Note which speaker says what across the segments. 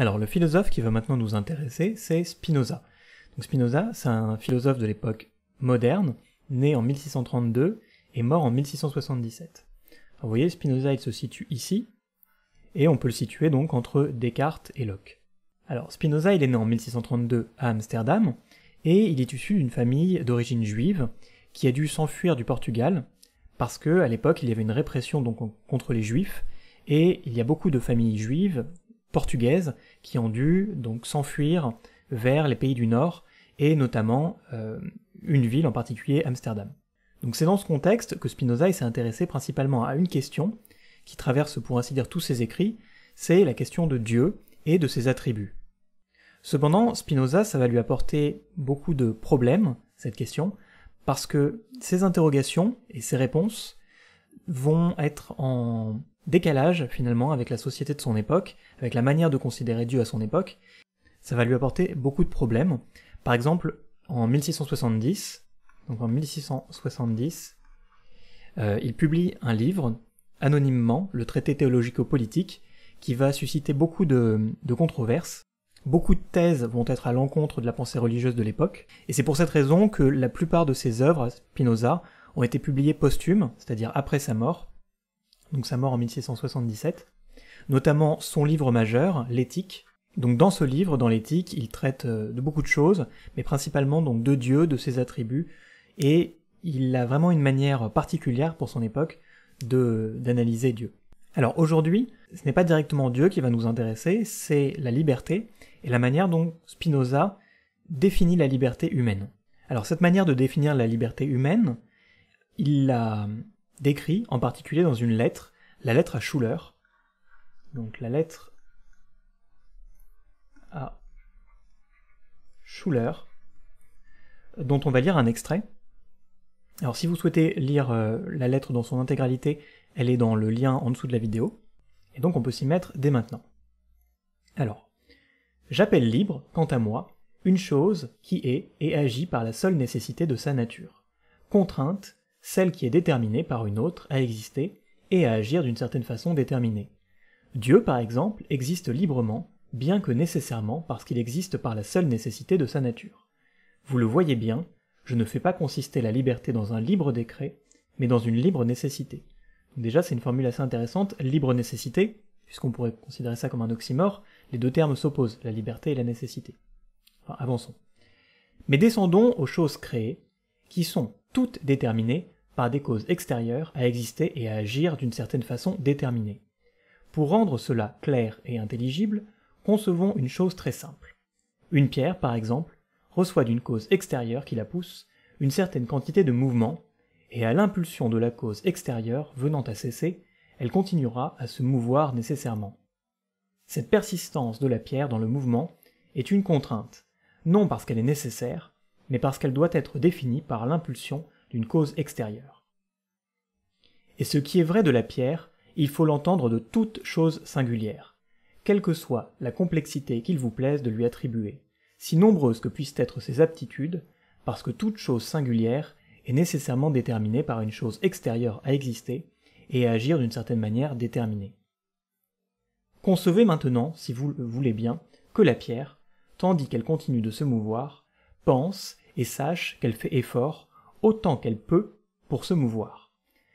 Speaker 1: Alors le philosophe qui va maintenant nous intéresser, c'est Spinoza. Donc Spinoza, c'est un philosophe de l'époque moderne, né en 1632 et mort en 1677. vous voyez, Spinoza, il se situe ici, et on peut le situer donc entre Descartes et Locke. Alors Spinoza, il est né en 1632 à Amsterdam, et il est issu d'une famille d'origine juive qui a dû s'enfuir du Portugal parce que à l'époque il y avait une répression donc contre les juifs et il y a beaucoup de familles juives qui ont dû donc s'enfuir vers les pays du Nord et notamment euh, une ville en particulier Amsterdam. Donc c'est dans ce contexte que Spinoza s'est intéressé principalement à une question qui traverse pour ainsi dire tous ses écrits, c'est la question de Dieu et de ses attributs. Cependant, Spinoza, ça va lui apporter beaucoup de problèmes, cette question, parce que ses interrogations et ses réponses vont être en décalage finalement avec la société de son époque, avec la manière de considérer Dieu à son époque, ça va lui apporter beaucoup de problèmes. Par exemple, en 1670, donc en 1670, euh, il publie un livre, anonymement, le traité théologico-politique, qui va susciter beaucoup de, de controverses. Beaucoup de thèses vont être à l'encontre de la pensée religieuse de l'époque, et c'est pour cette raison que la plupart de ses œuvres, Spinoza, ont été publiées posthumes, c'est-à-dire après sa mort, donc sa mort en 1677, notamment son livre majeur, L'éthique. Donc dans ce livre, dans l'éthique, il traite euh, de beaucoup de choses, mais principalement donc de Dieu, de ses attributs, et il a vraiment une manière particulière pour son époque de d'analyser Dieu. Alors aujourd'hui, ce n'est pas directement Dieu qui va nous intéresser, c'est la liberté et la manière dont Spinoza définit la liberté humaine. Alors cette manière de définir la liberté humaine, il l'a décrit en particulier dans une lettre, la lettre à Schuller. Donc la lettre à Schuller, dont on va lire un extrait. Alors si vous souhaitez lire euh, la lettre dans son intégralité, elle est dans le lien en dessous de la vidéo, et donc on peut s'y mettre dès maintenant. Alors, j'appelle libre, quant à moi, une chose qui est et agit par la seule nécessité de sa nature, contrainte celle qui est déterminée par une autre à exister et à agir d'une certaine façon déterminée. Dieu, par exemple, existe librement, bien que nécessairement parce qu'il existe par la seule nécessité de sa nature. Vous le voyez bien, je ne fais pas consister la liberté dans un libre décret, mais dans une libre nécessité. déjà, c'est une formule assez intéressante, libre nécessité, puisqu'on pourrait considérer ça comme un oxymore, les deux termes s'opposent, la liberté et la nécessité. Enfin, avançons. Mais descendons aux choses créées, qui sont toutes déterminées par des causes extérieures à exister et à agir d'une certaine façon déterminée. Pour rendre cela clair et intelligible, concevons une chose très simple. Une pierre, par exemple, reçoit d'une cause extérieure qui la pousse une certaine quantité de mouvement, et à l'impulsion de la cause extérieure venant à cesser, elle continuera à se mouvoir nécessairement. Cette persistance de la pierre dans le mouvement est une contrainte, non parce qu'elle est nécessaire, mais parce qu'elle doit être définie par l'impulsion d'une cause extérieure. Et ce qui est vrai de la pierre, il faut l'entendre de toute chose singulière, quelle que soit la complexité qu'il vous plaise de lui attribuer, si nombreuses que puissent être ses aptitudes, parce que toute chose singulière est nécessairement déterminée par une chose extérieure à exister et à agir d'une certaine manière déterminée. Concevez maintenant, si vous le voulez bien, que la pierre, tandis qu'elle continue de se mouvoir, pense et sache qu'elle fait effort autant qu'elle peut pour se mouvoir.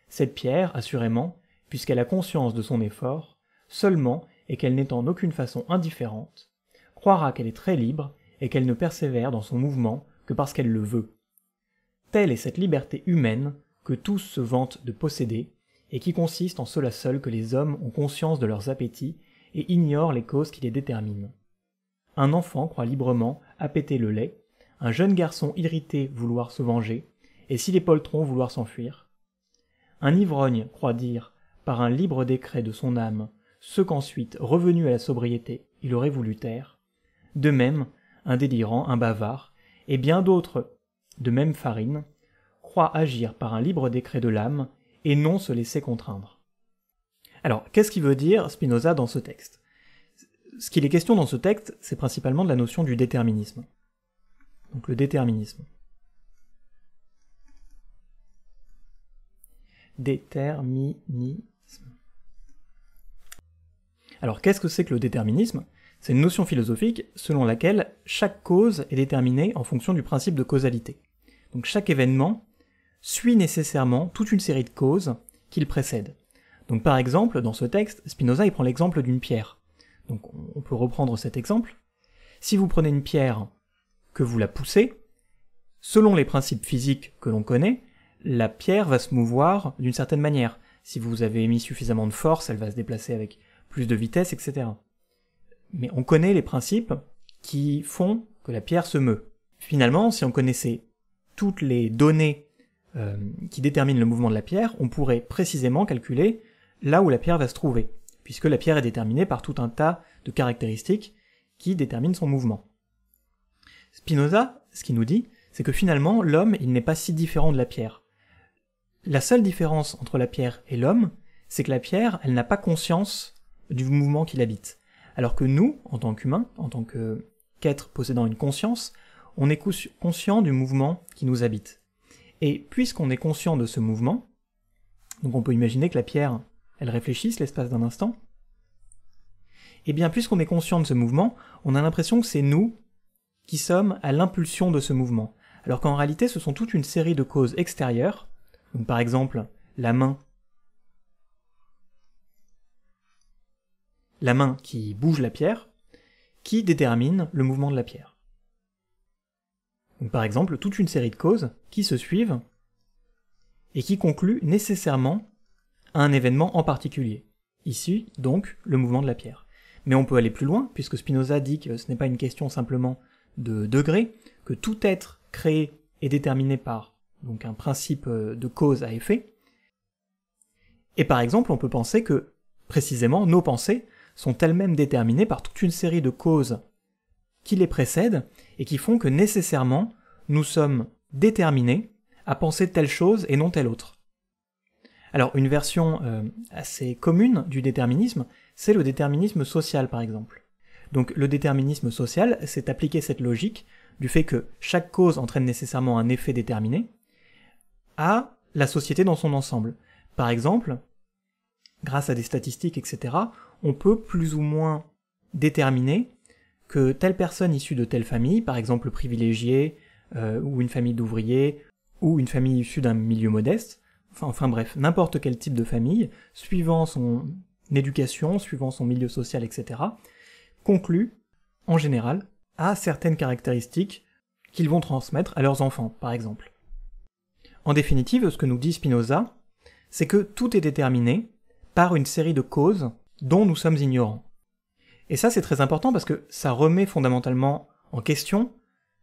Speaker 1: Cette pierre, assurément, puisqu'elle a conscience de son effort, seulement et qu'elle n'est en aucune façon indifférente, croira qu'elle est très libre et qu'elle ne persévère dans son mouvement que parce qu'elle le veut. Telle est cette liberté humaine que tous se vantent de posséder, et qui consiste en cela seul que les hommes ont conscience de leurs appétits et ignorent les causes qui les déterminent. Un enfant croit librement appéter le lait, un jeune garçon irrité vouloir se venger, et si les poltrons vouloir s'enfuir. Un ivrogne croit dire, par un libre décret de son âme, ce qu'ensuite, revenu à la sobriété, il aurait voulu taire. De même, un délirant, un bavard, et bien d'autres, de même farine, croient agir par un libre décret de l'âme, et non se laisser contraindre. Alors, qu'est-ce qu'il veut dire Spinoza dans ce texte Ce qu'il est question dans ce texte, c'est principalement de la notion du déterminisme donc le déterminisme. Déterminisme. Alors qu'est-ce que c'est que le déterminisme C'est une notion philosophique selon laquelle chaque cause est déterminée en fonction du principe de causalité. Donc chaque événement suit nécessairement toute une série de causes qu'il précède. Donc par exemple, dans ce texte, Spinoza prend l'exemple d'une pierre. Donc on peut reprendre cet exemple. Si vous prenez une pierre que vous la poussez, selon les principes physiques que l'on connaît, la pierre va se mouvoir d'une certaine manière. Si vous avez émis suffisamment de force, elle va se déplacer avec plus de vitesse, etc. Mais on connaît les principes qui font que la pierre se meut. Finalement, si on connaissait toutes les données euh, qui déterminent le mouvement de la pierre, on pourrait précisément calculer là où la pierre va se trouver, puisque la pierre est déterminée par tout un tas de caractéristiques qui déterminent son mouvement. Spinoza, ce qu'il nous dit, c'est que finalement, l'homme, il n'est pas si différent de la pierre. La seule différence entre la pierre et l'homme, c'est que la pierre, elle n'a pas conscience du mouvement qui l'habite. Alors que nous, en tant qu'humains, en tant qu'être possédant une conscience, on est conscient du mouvement qui nous habite. Et puisqu'on est conscient de ce mouvement, donc on peut imaginer que la pierre, elle réfléchisse l'espace d'un instant, et eh bien puisqu'on est conscient de ce mouvement, on a l'impression que c'est nous qui sommes à l'impulsion de ce mouvement, alors qu'en réalité ce sont toute une série de causes extérieures, par exemple la main, la main qui bouge la pierre, qui détermine le mouvement de la pierre. par exemple toute une série de causes qui se suivent et qui concluent nécessairement à un événement en particulier. Ici, donc, le mouvement de la pierre. Mais on peut aller plus loin, puisque Spinoza dit que ce n'est pas une question simplement de degré, que tout être créé est déterminé par donc un principe euh, de cause à effet. Et par exemple, on peut penser que, précisément, nos pensées sont elles-mêmes déterminées par toute une série de causes qui les précèdent et qui font que nécessairement nous sommes déterminés à penser telle chose et non telle autre. Alors une version euh, assez commune du déterminisme, c'est le déterminisme social par exemple. Donc le déterminisme social, c'est appliquer cette logique du fait que chaque cause entraîne nécessairement un effet déterminé à la société dans son ensemble. Par exemple, grâce à des statistiques, etc., on peut plus ou moins déterminer que telle personne issue de telle famille, par exemple privilégiée, euh, ou une famille d'ouvriers, ou une famille issue d'un milieu modeste, enfin bref, n'importe quel type de famille, suivant son éducation, suivant son milieu social, etc., Conclut, en général, à certaines caractéristiques qu'ils vont transmettre à leurs enfants, par exemple. En définitive, ce que nous dit Spinoza, c'est que tout est déterminé par une série de causes dont nous sommes ignorants. Et ça, c'est très important parce que ça remet fondamentalement en question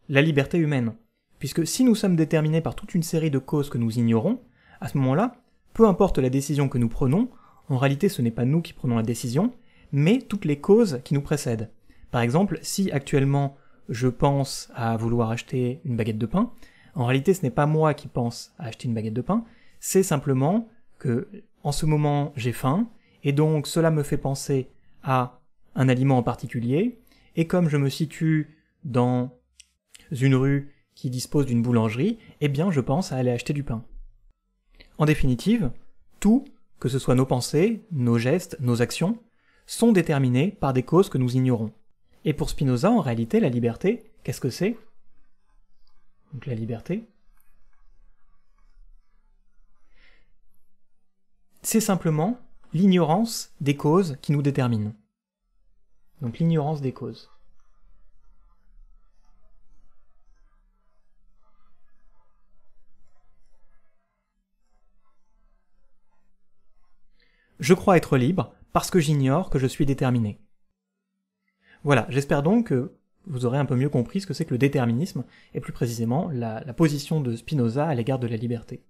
Speaker 1: la liberté humaine. Puisque si nous sommes déterminés par toute une série de causes que nous ignorons, à ce moment-là, peu importe la décision que nous prenons, en réalité ce n'est pas nous qui prenons la décision, mais toutes les causes qui nous précèdent. Par exemple, si actuellement je pense à vouloir acheter une baguette de pain, en réalité ce n'est pas moi qui pense à acheter une baguette de pain, c'est simplement que en ce moment j'ai faim, et donc cela me fait penser à un aliment en particulier, et comme je me situe dans une rue qui dispose d'une boulangerie, eh bien je pense à aller acheter du pain. En définitive, tout, que ce soit nos pensées, nos gestes, nos actions, sont déterminées par des causes que nous ignorons. Et pour Spinoza, en réalité, la liberté, qu'est-ce que c'est Donc la liberté, c'est simplement l'ignorance des causes qui nous déterminent. Donc l'ignorance des causes. Je crois être libre parce que j'ignore que je suis déterminé. Voilà, j'espère donc que vous aurez un peu mieux compris ce que c'est que le déterminisme, et plus précisément la, la position de Spinoza à l'égard de la liberté.